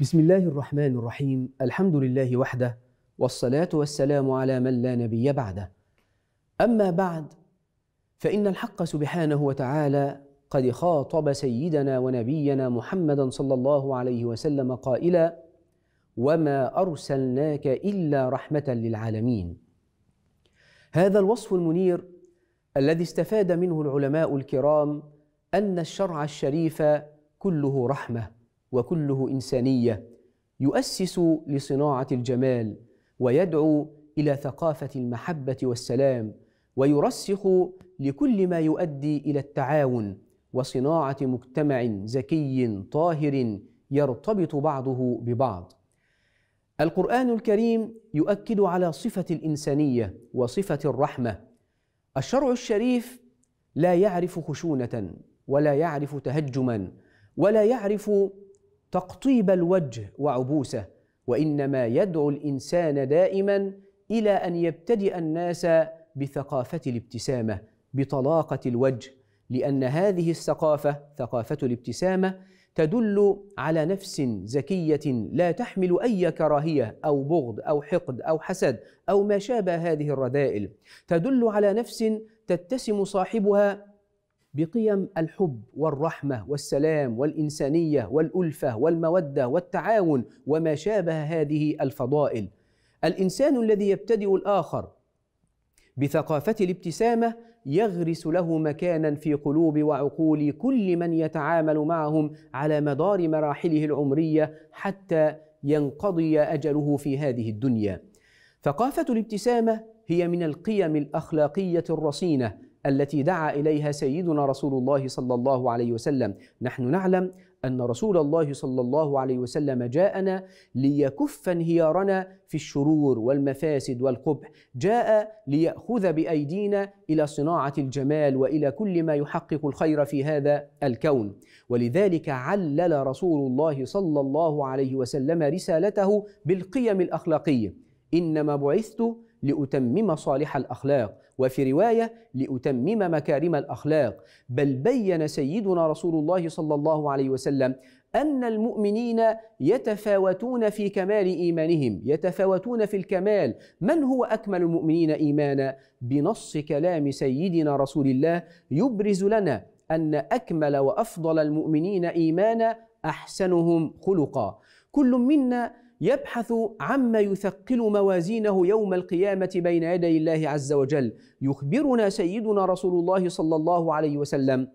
بسم الله الرحمن الرحيم الحمد لله وحده والصلاة والسلام على من لا نبي بعده أما بعد فإن الحق سبحانه وتعالى قد خاطب سيدنا ونبينا محمدا صلى الله عليه وسلم قائلا وما أرسلناك إلا رحمة للعالمين هذا الوصف المنير الذي استفاد منه العلماء الكرام أن الشرع الشريف كله رحمة وكله انسانيه يؤسس لصناعه الجمال ويدعو الى ثقافه المحبه والسلام ويرسخ لكل ما يؤدي الى التعاون وصناعه مجتمع زكي طاهر يرتبط بعضه ببعض القران الكريم يؤكد على صفه الانسانيه وصفه الرحمه الشرع الشريف لا يعرف خشونه ولا يعرف تهجما ولا يعرف تقطيب الوجه وعبوسه وانما يدعو الانسان دائما الى ان يبتدئ الناس بثقافه الابتسامه بطلاقه الوجه لان هذه الثقافه ثقافه الابتسامه تدل على نفس زكيه لا تحمل اي كراهيه او بغض او حقد او حسد او ما شابه هذه الرذائل تدل على نفس تتسم صاحبها بقيم الحب والرحمه والسلام والانسانيه والالفه والموده والتعاون وما شابه هذه الفضائل الانسان الذي يبتدئ الاخر بثقافه الابتسامه يغرس له مكانا في قلوب وعقول كل من يتعامل معهم على مدار مراحله العمريه حتى ينقضي اجله في هذه الدنيا ثقافه الابتسامه هي من القيم الاخلاقيه الرصينه التي دعا اليها سيدنا رسول الله صلى الله عليه وسلم نحن نعلم ان رسول الله صلى الله عليه وسلم جاءنا ليكف انهيارنا في الشرور والمفاسد والقبح جاء لياخذ بايدينا الى صناعه الجمال والى كل ما يحقق الخير في هذا الكون ولذلك علل رسول الله صلى الله عليه وسلم رسالته بالقيم الاخلاقيه انما بعثت لأتمم صالح الأخلاق وفي رواية لأتمم مكارم الأخلاق بل بين سيدنا رسول الله صلى الله عليه وسلم أن المؤمنين يتفاوتون في كمال إيمانهم يتفاوتون في الكمال من هو أكمل المؤمنين إيمانا بنص كلام سيدنا رسول الله يبرز لنا أن أكمل وأفضل المؤمنين إيمانا أحسنهم خلقا كل منا يبحث عما يثقل موازينه يوم القيامة بين يدي الله عز وجل يخبرنا سيدنا رسول الله صلى الله عليه وسلم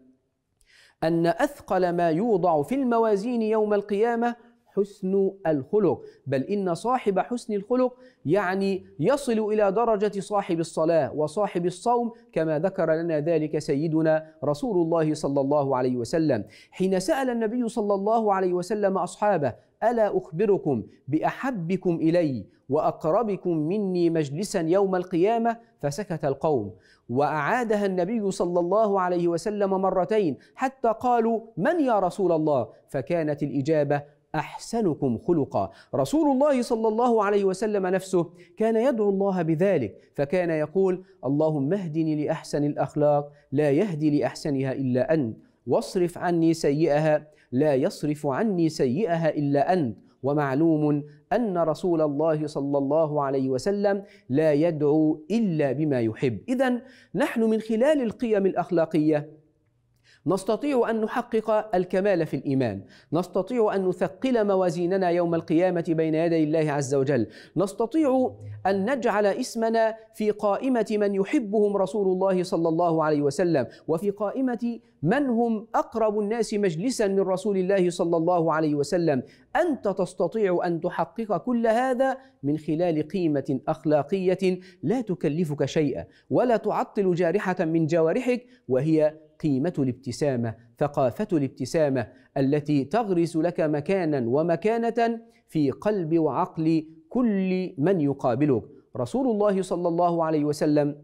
أن أثقل ما يوضع في الموازين يوم القيامة حسن الخلق بل ان صاحب حسن الخلق يعني يصل الى درجه صاحب الصلاه وصاحب الصوم كما ذكر لنا ذلك سيدنا رسول الله صلى الله عليه وسلم حين سال النبي صلى الله عليه وسلم اصحابه الا اخبركم باحبكم الي واقربكم مني مجلسا يوم القيامه فسكت القوم واعادها النبي صلى الله عليه وسلم مرتين حتى قالوا من يا رسول الله فكانت الاجابه أحسنكم خلقا رسول الله صلى الله عليه وسلم نفسه كان يدعو الله بذلك فكان يقول اللهم اهدني لأحسن الأخلاق لا يهدي لأحسنها إلا أنت واصرف عني سيئها لا يصرف عني سيئها إلا أنت ومعلوم ان رسول الله صلى الله عليه وسلم لا يدعو الا بما يحب اذا نحن من خلال القيم الاخلاقيه نستطيع أن نحقق الكمال في الإيمان نستطيع أن نثقل موازيننا يوم القيامة بين يدي الله عز وجل نستطيع أن نجعل اسمنا في قائمة من يحبهم رسول الله صلى الله عليه وسلم وفي قائمة من هم أقرب الناس مجلسا من رسول الله صلى الله عليه وسلم أنت تستطيع أن تحقق كل هذا من خلال قيمة أخلاقية لا تكلفك شيئا ولا تعطل جارحة من جوارحك وهي قيمه الابتسامه ثقافه الابتسامه التي تغرس لك مكانا ومكانه في قلب وعقل كل من يقابلك رسول الله صلى الله عليه وسلم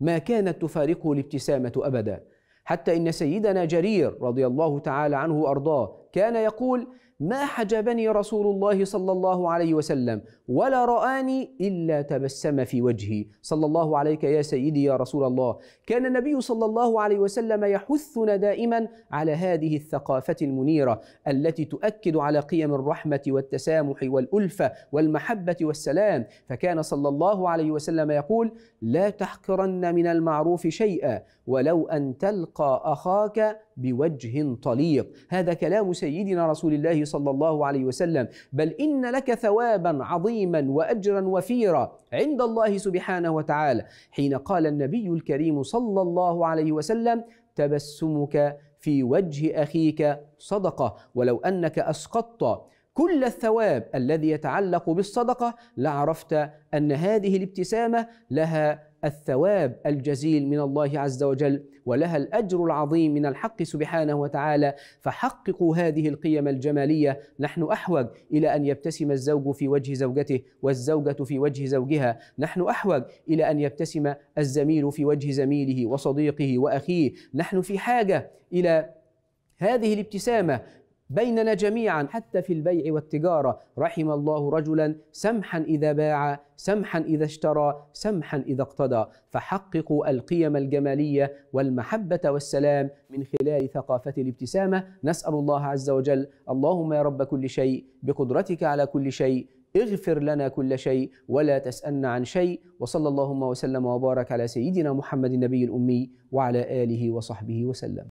ما كانت تفارقه الابتسامه ابدا حتى ان سيدنا جرير رضي الله تعالى عنه وارضاه كان يقول ما حجبني رسول الله صلى الله عليه وسلم ولا رآني إلا تبسم في وجهي صلى الله عليك يا سيدي يا رسول الله كان النبي صلى الله عليه وسلم يحثنا دائما على هذه الثقافة المنيرة التي تؤكد على قيم الرحمة والتسامح والألفة والمحبة والسلام فكان صلى الله عليه وسلم يقول لا تحقرن من المعروف شيئا ولو أن تلقى أخاك بوجه طليق هذا كلام سيدنا رسول الله صلى الله عليه وسلم بل إن لك ثوابا عظيما وأجرا وفيرا عند الله سبحانه وتعالى حين قال النبي الكريم صلى الله عليه وسلم تبسمك في وجه أخيك صدقة ولو أنك أسقطت كل الثواب الذي يتعلق بالصدقة لعرفت أن هذه الابتسامة لها الثواب الجزيل من الله عز وجل ولها الاجر العظيم من الحق سبحانه وتعالى فحققوا هذه القيم الجماليه نحن احوج الى ان يبتسم الزوج في وجه زوجته والزوجه في وجه زوجها نحن احوج الى ان يبتسم الزميل في وجه زميله وصديقه واخيه نحن في حاجه الى هذه الابتسامه بيننا جميعا حتى في البيع والتجارة رحم الله رجلا سمحا إذا باع سمحا إذا اشترى سمحا إذا اقتضى فحققوا القيم الجمالية والمحبة والسلام من خلال ثقافة الابتسامة نسأل الله عز وجل اللهم يا رب كل شيء بقدرتك على كل شيء اغفر لنا كل شيء ولا تسألنا عن شيء وصلى اللهم وسلم وبارك على سيدنا محمد النبي الأمي وعلى آله وصحبه وسلم